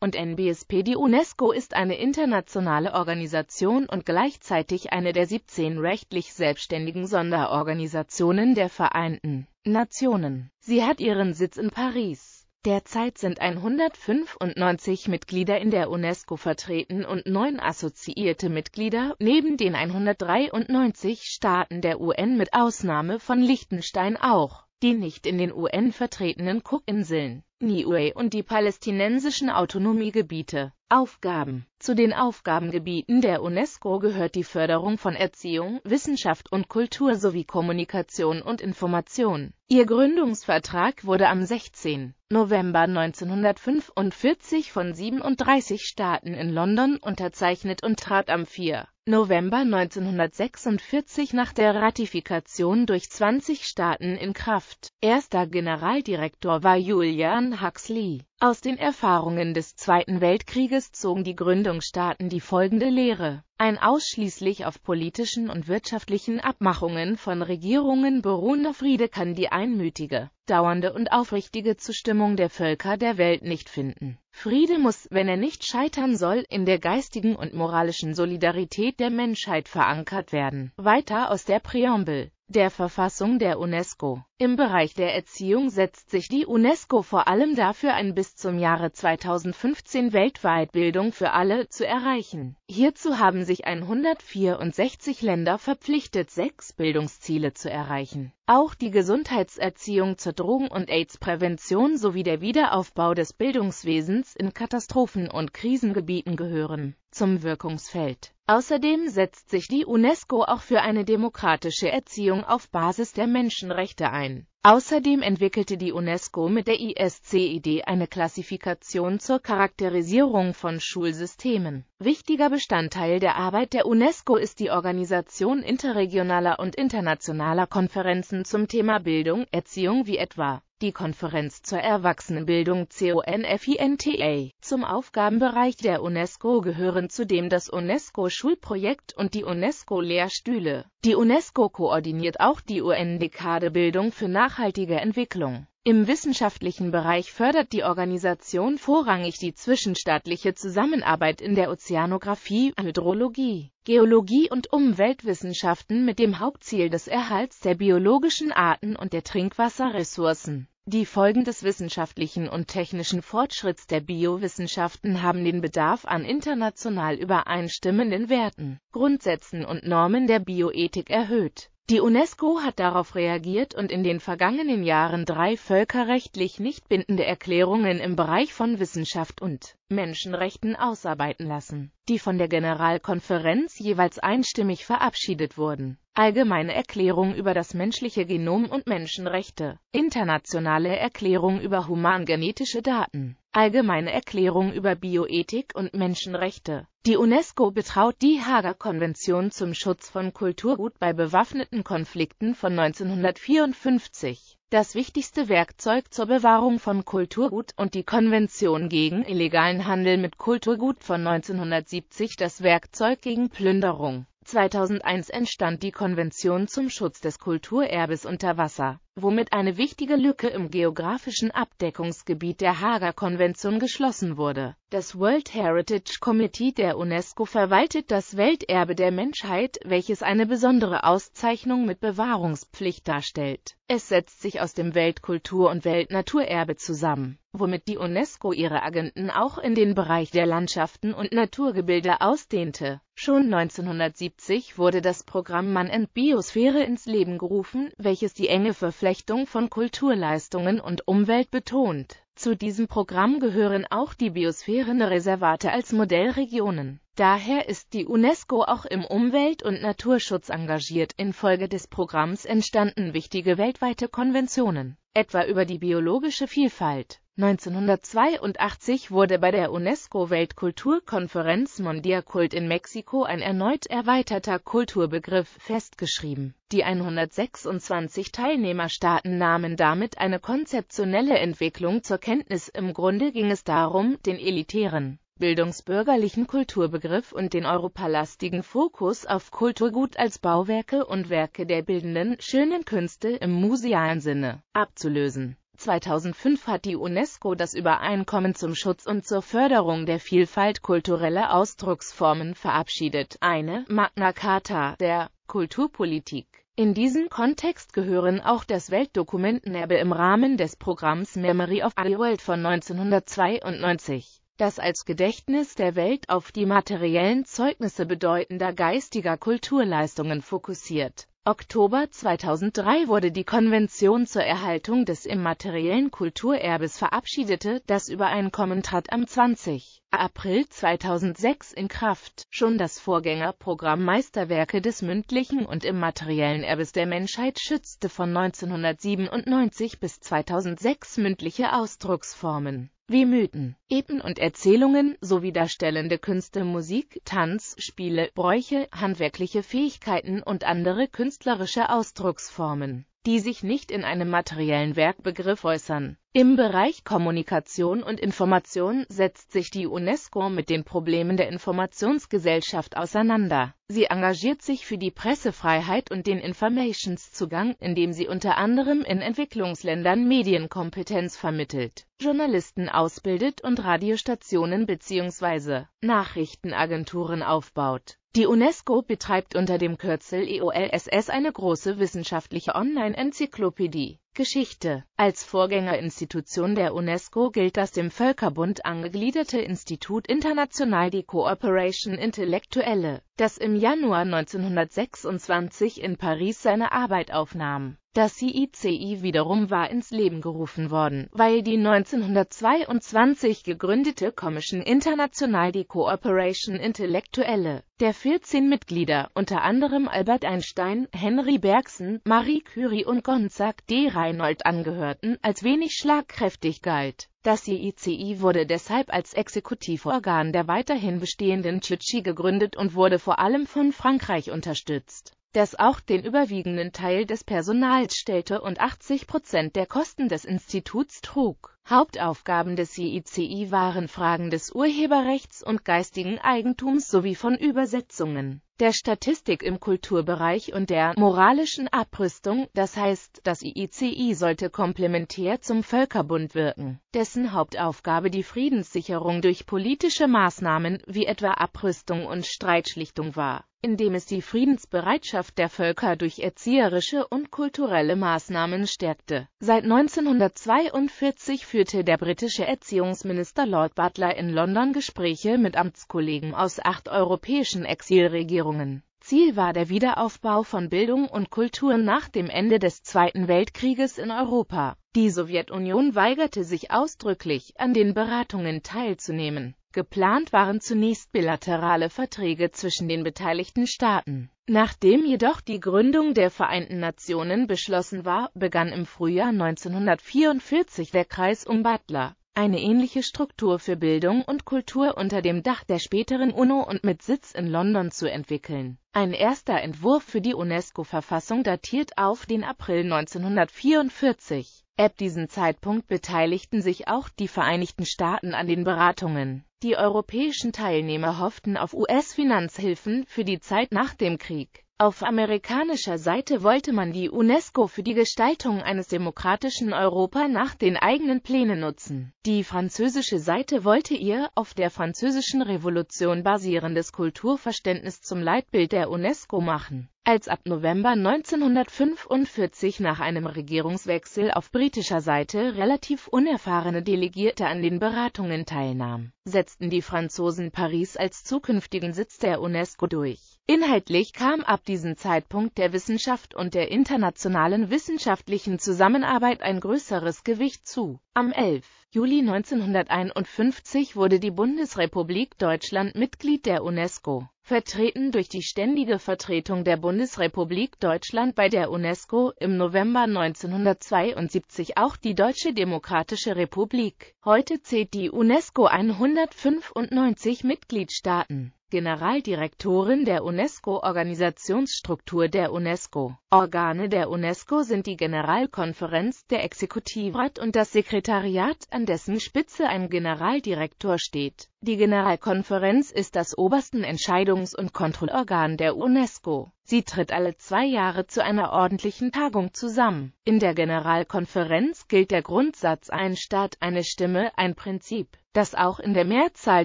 und NBSP. Die UNESCO ist eine internationale Organisation und gleichzeitig eine der 17 rechtlich selbstständigen Sonderorganisationen der Vereinten Nationen. Sie hat ihren Sitz in Paris. Derzeit sind 195 Mitglieder in der UNESCO vertreten und neun assoziierte Mitglieder, neben den 193 Staaten der UN mit Ausnahme von Liechtenstein auch die nicht in den UN vertretenen Cookinseln, Niue und die palästinensischen Autonomiegebiete. Aufgaben Zu den Aufgabengebieten der UNESCO gehört die Förderung von Erziehung, Wissenschaft und Kultur sowie Kommunikation und Information. Ihr Gründungsvertrag wurde am 16. November 1945 von 37 Staaten in London unterzeichnet und trat am 4. November 1946 nach der Ratifikation durch 20 Staaten in Kraft. Erster Generaldirektor war Julian Huxley. Aus den Erfahrungen des Zweiten Weltkrieges zogen die Gründungsstaaten die folgende Lehre ein ausschließlich auf politischen und wirtschaftlichen Abmachungen von Regierungen beruhender Friede kann die einmütige, dauernde und aufrichtige Zustimmung der Völker der Welt nicht finden. Friede muss, wenn er nicht scheitern soll, in der geistigen und moralischen Solidarität der Menschheit verankert werden. Weiter aus der Präambel der Verfassung der UNESCO. Im Bereich der Erziehung setzt sich die UNESCO vor allem dafür ein, bis zum Jahre 2015 weltweit Bildung für alle zu erreichen. Hierzu haben sich 164 Länder verpflichtet, sechs Bildungsziele zu erreichen. Auch die Gesundheitserziehung zur Drogen- und AIDS-Prävention sowie der Wiederaufbau des Bildungswesens in Katastrophen- und Krisengebieten gehören zum Wirkungsfeld. Außerdem setzt sich die UNESCO auch für eine demokratische Erziehung auf Basis der Menschenrechte ein. Außerdem entwickelte die UNESCO mit der ISCED eine Klassifikation zur Charakterisierung von Schulsystemen. Wichtiger Bestandteil der Arbeit der UNESCO ist die Organisation interregionaler und internationaler Konferenzen zum Thema Bildung, Erziehung wie etwa die Konferenz zur Erwachsenenbildung CONFINTA zum Aufgabenbereich der UNESCO gehören zudem das UNESCO-Schulprojekt und die UNESCO-Lehrstühle. Die UNESCO koordiniert auch die UN-Dekade Bildung für nachhaltige Entwicklung im wissenschaftlichen Bereich fördert die Organisation vorrangig die zwischenstaatliche Zusammenarbeit in der Ozeanographie, Hydrologie, Geologie und Umweltwissenschaften mit dem Hauptziel des Erhalts der biologischen Arten und der Trinkwasserressourcen. Die Folgen des wissenschaftlichen und technischen Fortschritts der Biowissenschaften haben den Bedarf an international übereinstimmenden Werten, Grundsätzen und Normen der Bioethik erhöht. Die UNESCO hat darauf reagiert und in den vergangenen Jahren drei völkerrechtlich nicht bindende Erklärungen im Bereich von Wissenschaft und Menschenrechten ausarbeiten lassen, die von der Generalkonferenz jeweils einstimmig verabschiedet wurden. Allgemeine Erklärung über das menschliche Genom und Menschenrechte, Internationale Erklärung über humangenetische Daten Allgemeine Erklärung über Bioethik und Menschenrechte. Die UNESCO betraut die Hager Konvention zum Schutz von Kulturgut bei bewaffneten Konflikten von 1954, das wichtigste Werkzeug zur Bewahrung von Kulturgut und die Konvention gegen illegalen Handel mit Kulturgut von 1970, das Werkzeug gegen Plünderung. 2001 entstand die Konvention zum Schutz des Kulturerbes unter Wasser womit eine wichtige Lücke im geografischen Abdeckungsgebiet der Hager Konvention geschlossen wurde. Das World Heritage Committee der UNESCO verwaltet das Welterbe der Menschheit, welches eine besondere Auszeichnung mit Bewahrungspflicht darstellt. Es setzt sich aus dem Weltkultur- und Weltnaturerbe zusammen, womit die UNESCO ihre Agenten auch in den Bereich der Landschaften und Naturgebilde ausdehnte. Schon 1970 wurde das Programm Mann and Biosphäre ins Leben gerufen, welches die enge Verflechtung Verflechtung von Kulturleistungen und Umwelt betont. Zu diesem Programm gehören auch die Biosphärenreservate als Modellregionen. Daher ist die UNESCO auch im Umwelt- und Naturschutz engagiert. Infolge des Programms entstanden wichtige weltweite Konventionen, etwa über die biologische Vielfalt. 1982 wurde bei der UNESCO-Weltkulturkonferenz Mondiakult in Mexiko ein erneut erweiterter Kulturbegriff festgeschrieben. Die 126 Teilnehmerstaaten nahmen damit eine konzeptionelle Entwicklung zur Kenntnis, im Grunde ging es darum, den elitären bildungsbürgerlichen Kulturbegriff und den europalastigen Fokus auf Kulturgut als Bauwerke und Werke der bildenden, schönen Künste im musealen Sinne abzulösen 2005 hat die UNESCO das Übereinkommen zum Schutz und zur Förderung der Vielfalt kultureller Ausdrucksformen verabschiedet, eine Magna Carta der Kulturpolitik. In diesen Kontext gehören auch das Weltdokumentenerbe im Rahmen des Programms Memory of the World von 1992 das als Gedächtnis der Welt auf die materiellen Zeugnisse bedeutender geistiger Kulturleistungen fokussiert. Oktober 2003 wurde die Konvention zur Erhaltung des immateriellen Kulturerbes verabschiedete, das Übereinkommen trat am 20. April 2006 in Kraft. Schon das Vorgängerprogramm Meisterwerke des mündlichen und immateriellen Erbes der Menschheit schützte von 1997 bis 2006 mündliche Ausdrucksformen wie Mythen, Epen und Erzählungen sowie darstellende Künste, Musik, Tanz, Spiele, Bräuche, handwerkliche Fähigkeiten und andere künstlerische Ausdrucksformen die sich nicht in einem materiellen Werkbegriff äußern. Im Bereich Kommunikation und Information setzt sich die UNESCO mit den Problemen der Informationsgesellschaft auseinander. Sie engagiert sich für die Pressefreiheit und den Informationszugang, indem sie unter anderem in Entwicklungsländern Medienkompetenz vermittelt, Journalisten ausbildet und Radiostationen bzw. Nachrichtenagenturen aufbaut. Die UNESCO betreibt unter dem Kürzel EOLSS eine große wissenschaftliche Online-Enzyklopädie. Geschichte. Als Vorgängerinstitution der UNESCO gilt das dem Völkerbund angegliederte Institut International die Cooperation Intellectuelle, das im Januar 1926 in Paris seine Arbeit aufnahm das IICI wiederum war ins Leben gerufen worden, weil die 1922 gegründete Commission International die Cooperation Intellektuelle der 14 Mitglieder, unter anderem Albert Einstein, Henry Bergson, Marie Curie und Gonzag D. Reinhold angehörten, als wenig schlagkräftig galt. Das IICI wurde deshalb als Exekutivorgan der weiterhin bestehenden Tschütschi gegründet und wurde vor allem von Frankreich unterstützt das auch den überwiegenden Teil des Personals stellte und 80 Prozent der Kosten des Instituts trug. Hauptaufgaben des JICI waren Fragen des Urheberrechts und geistigen Eigentums sowie von Übersetzungen, der Statistik im Kulturbereich und der moralischen Abrüstung, das heißt, das IICI sollte komplementär zum Völkerbund wirken, dessen Hauptaufgabe die Friedenssicherung durch politische Maßnahmen wie etwa Abrüstung und Streitschlichtung war indem es die Friedensbereitschaft der Völker durch erzieherische und kulturelle Maßnahmen stärkte. Seit 1942 führte der britische Erziehungsminister Lord Butler in London Gespräche mit Amtskollegen aus acht europäischen Exilregierungen. Ziel war der Wiederaufbau von Bildung und Kultur nach dem Ende des Zweiten Weltkrieges in Europa. Die Sowjetunion weigerte sich ausdrücklich, an den Beratungen teilzunehmen. Geplant waren zunächst bilaterale Verträge zwischen den beteiligten Staaten. Nachdem jedoch die Gründung der Vereinten Nationen beschlossen war, begann im Frühjahr 1944 der Kreis um Butler, eine ähnliche Struktur für Bildung und Kultur unter dem Dach der späteren UNO und mit Sitz in London zu entwickeln. Ein erster Entwurf für die UNESCO-Verfassung datiert auf den April 1944. Ab diesem Zeitpunkt beteiligten sich auch die Vereinigten Staaten an den Beratungen. Die europäischen Teilnehmer hofften auf US-Finanzhilfen für die Zeit nach dem Krieg. Auf amerikanischer Seite wollte man die UNESCO für die Gestaltung eines demokratischen Europa nach den eigenen Plänen nutzen. Die französische Seite wollte ihr, auf der französischen Revolution basierendes Kulturverständnis zum Leitbild der UNESCO machen als ab November 1945 nach einem Regierungswechsel auf britischer Seite relativ unerfahrene Delegierte an den Beratungen teilnahm, setzten die Franzosen Paris als zukünftigen Sitz der UNESCO durch. Inhaltlich kam ab diesem Zeitpunkt der Wissenschaft und der internationalen wissenschaftlichen Zusammenarbeit ein größeres Gewicht zu. Am 11. Juli 1951 wurde die Bundesrepublik Deutschland Mitglied der UNESCO, vertreten durch die Ständige Vertretung der Bundesrepublik Deutschland bei der UNESCO, im November 1972 auch die Deutsche Demokratische Republik. Heute zählt die UNESCO 195 Mitgliedstaaten Generaldirektorin der UNESCO-Organisationsstruktur der UNESCO. Organe der UNESCO sind die Generalkonferenz, der Exekutivrat und das Sekretariat, an dessen Spitze ein Generaldirektor steht die Generalkonferenz ist das obersten Entscheidungs- und Kontrollorgan der UNESCO. Sie tritt alle zwei Jahre zu einer ordentlichen Tagung zusammen. In der Generalkonferenz gilt der Grundsatz ein Staat, eine Stimme, ein Prinzip, das auch in der Mehrzahl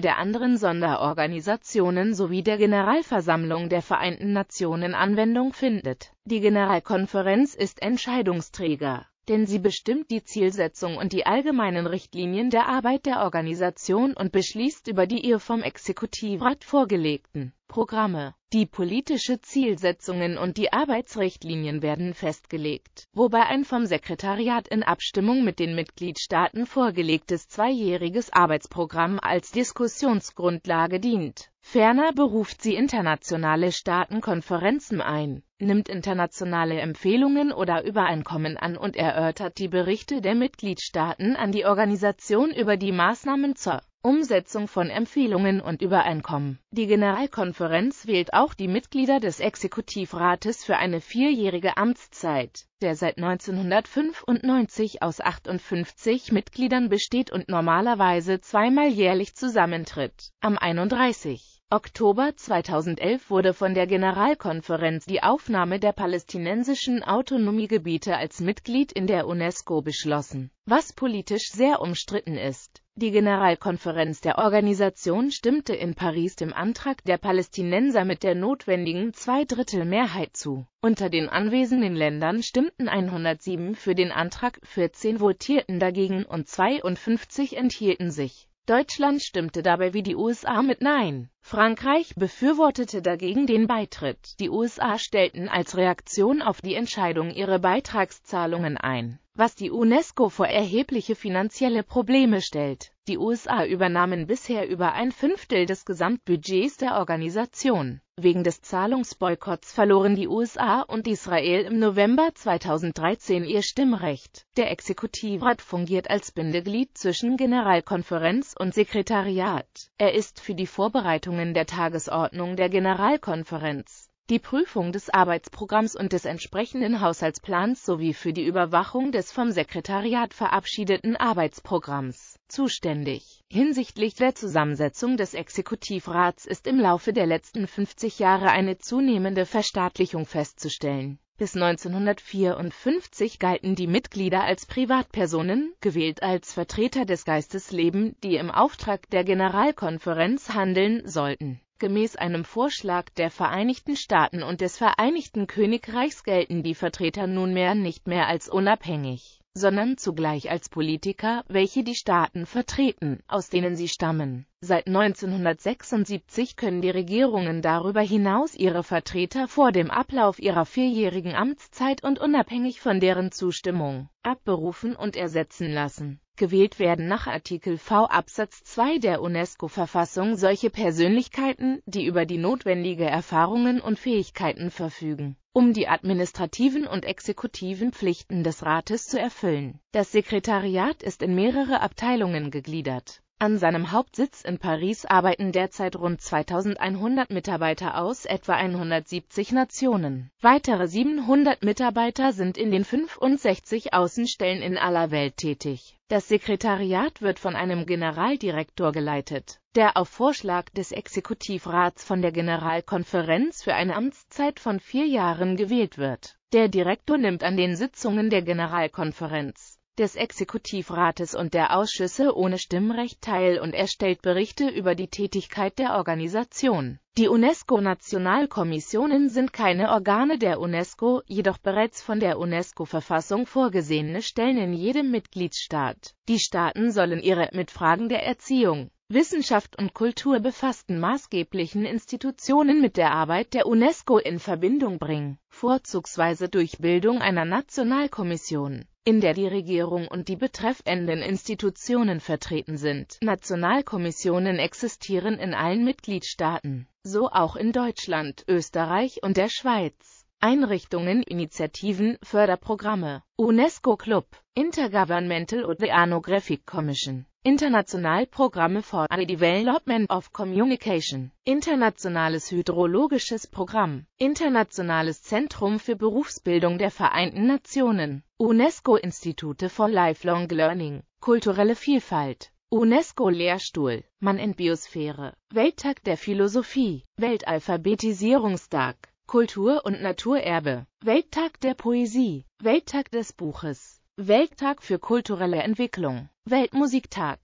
der anderen Sonderorganisationen sowie der Generalversammlung der Vereinten Nationen Anwendung findet. Die Generalkonferenz ist Entscheidungsträger denn sie bestimmt die Zielsetzung und die allgemeinen Richtlinien der Arbeit der Organisation und beschließt über die ihr vom Exekutivrat vorgelegten Programme. Die politische Zielsetzungen und die Arbeitsrichtlinien werden festgelegt, wobei ein vom Sekretariat in Abstimmung mit den Mitgliedstaaten vorgelegtes zweijähriges Arbeitsprogramm als Diskussionsgrundlage dient Ferner beruft sie internationale Staatenkonferenzen ein, nimmt internationale Empfehlungen oder Übereinkommen an und erörtert die Berichte der Mitgliedstaaten an die Organisation über die Maßnahmen zur Umsetzung von Empfehlungen und Übereinkommen. Die Generalkonferenz wählt auch die Mitglieder des Exekutivrates für eine vierjährige Amtszeit, der seit 1995 aus 58 Mitgliedern besteht und normalerweise zweimal jährlich zusammentritt, am 31. Oktober 2011 wurde von der Generalkonferenz die Aufnahme der palästinensischen Autonomiegebiete als Mitglied in der UNESCO beschlossen, was politisch sehr umstritten ist. Die Generalkonferenz der Organisation stimmte in Paris dem Antrag der Palästinenser mit der notwendigen Zweidrittelmehrheit zu. Unter den anwesenden Ländern stimmten 107 für den Antrag, 14 votierten dagegen und 52 enthielten sich. Deutschland stimmte dabei wie die USA mit Nein. Frankreich befürwortete dagegen den Beitritt. Die USA stellten als Reaktion auf die Entscheidung ihre Beitragszahlungen ein was die UNESCO vor erhebliche finanzielle Probleme stellt. Die USA übernahmen bisher über ein Fünftel des Gesamtbudgets der Organisation. Wegen des Zahlungsboykotts verloren die USA und Israel im November 2013 ihr Stimmrecht. Der Exekutivrat fungiert als Bindeglied zwischen Generalkonferenz und Sekretariat. Er ist für die Vorbereitungen der Tagesordnung der Generalkonferenz die Prüfung des Arbeitsprogramms und des entsprechenden Haushaltsplans sowie für die Überwachung des vom Sekretariat verabschiedeten Arbeitsprogramms zuständig. Hinsichtlich der Zusammensetzung des Exekutivrats ist im Laufe der letzten 50 Jahre eine zunehmende Verstaatlichung festzustellen. Bis 1954 galten die Mitglieder als Privatpersonen, gewählt als Vertreter des Geistesleben, die im Auftrag der Generalkonferenz handeln sollten. Gemäß einem Vorschlag der Vereinigten Staaten und des Vereinigten Königreichs gelten die Vertreter nunmehr nicht mehr als unabhängig, sondern zugleich als Politiker, welche die Staaten vertreten, aus denen sie stammen. Seit 1976 können die Regierungen darüber hinaus ihre Vertreter vor dem Ablauf ihrer vierjährigen Amtszeit und unabhängig von deren Zustimmung abberufen und ersetzen lassen gewählt werden nach Artikel V Absatz 2 der UNESCO-Verfassung solche Persönlichkeiten, die über die notwendige Erfahrungen und Fähigkeiten verfügen, um die administrativen und exekutiven Pflichten des Rates zu erfüllen. Das Sekretariat ist in mehrere Abteilungen gegliedert an seinem Hauptsitz in Paris arbeiten derzeit rund 2100 Mitarbeiter aus etwa 170 Nationen. Weitere 700 Mitarbeiter sind in den 65 Außenstellen in aller Welt tätig. Das Sekretariat wird von einem Generaldirektor geleitet, der auf Vorschlag des Exekutivrats von der Generalkonferenz für eine Amtszeit von vier Jahren gewählt wird. Der Direktor nimmt an den Sitzungen der Generalkonferenz des Exekutivrates und der Ausschüsse ohne Stimmrecht teil und erstellt Berichte über die Tätigkeit der Organisation. Die UNESCO-Nationalkommissionen sind keine Organe der UNESCO, jedoch bereits von der UNESCO-Verfassung vorgesehene Stellen in jedem Mitgliedstaat. Die Staaten sollen ihre mit Fragen der Erziehung, Wissenschaft und Kultur befassten maßgeblichen Institutionen mit der Arbeit der UNESCO in Verbindung bringen, vorzugsweise durch Bildung einer Nationalkommission in der die Regierung und die betreffenden Institutionen vertreten sind. Nationalkommissionen existieren in allen Mitgliedstaaten, so auch in Deutschland, Österreich und der Schweiz. Einrichtungen, Initiativen, Förderprogramme, UNESCO-Club, Intergovernmental Oceanographic Commission, International Programme for the Development of Communication, Internationales Hydrologisches Programm, Internationales Zentrum für Berufsbildung der Vereinten Nationen. UNESCO-Institute for Lifelong Learning, kulturelle Vielfalt, UNESCO-Lehrstuhl, Mann in Biosphäre, Welttag der Philosophie, Weltalphabetisierungstag, Kultur- und Naturerbe, Welttag der Poesie, Welttag des Buches, Welttag für kulturelle Entwicklung, Weltmusiktag.